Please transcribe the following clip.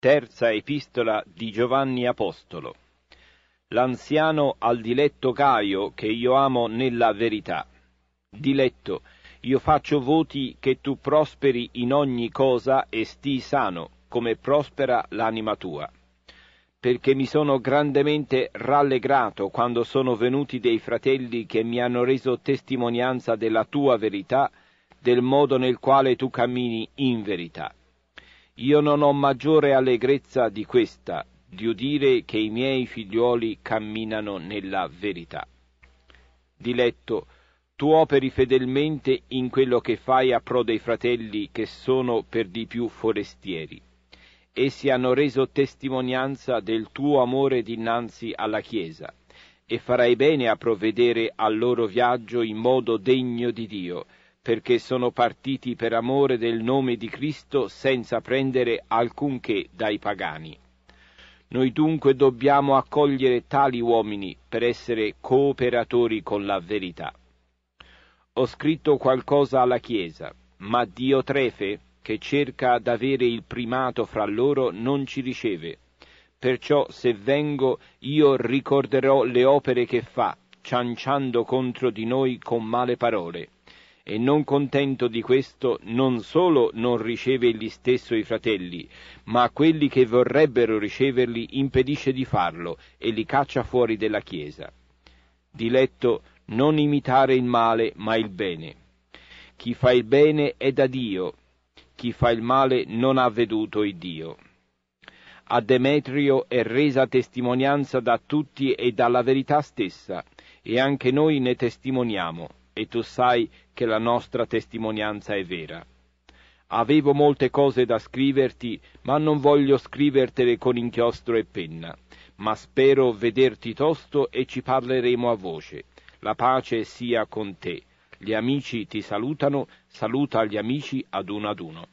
Terza epistola di Giovanni Apostolo. L'anziano al diletto Gaio che io amo nella verità. Diletto, io faccio voti che tu prosperi in ogni cosa e sti sano, come prospera l'anima tua. Perché mi sono grandemente rallegrato quando sono venuti dei fratelli che mi hanno reso testimonianza della tua verità, del modo nel quale tu cammini in verità io non ho maggiore allegrezza di questa, di udire che i miei figliuoli camminano nella verità. Diletto, tu operi fedelmente in quello che fai a pro dei fratelli che sono per di più forestieri. Essi hanno reso testimonianza del tuo amore dinanzi alla Chiesa, e farai bene a provvedere al loro viaggio in modo degno di Dio, perché sono partiti per amore del nome di Cristo senza prendere alcunché dai pagani. Noi dunque dobbiamo accogliere tali uomini per essere cooperatori con la verità. Ho scritto qualcosa alla Chiesa, ma Dio Trefe, che cerca d'avere il primato fra loro, non ci riceve. Perciò se vengo io ricorderò le opere che fa, cianciando contro di noi con male parole e non contento di questo non solo non riceve egli stesso i fratelli, ma a quelli che vorrebbero riceverli impedisce di farlo e li caccia fuori della Chiesa. Diletto, non imitare il male ma il bene. Chi fa il bene è da Dio, chi fa il male non ha veduto il Dio. A Demetrio è resa testimonianza da tutti e dalla verità stessa, e anche noi ne testimoniamo e tu sai che la nostra testimonianza è vera. Avevo molte cose da scriverti, ma non voglio scrivertele con inchiostro e penna, ma spero vederti tosto e ci parleremo a voce. La pace sia con te. Gli amici ti salutano, saluta gli amici ad uno ad uno.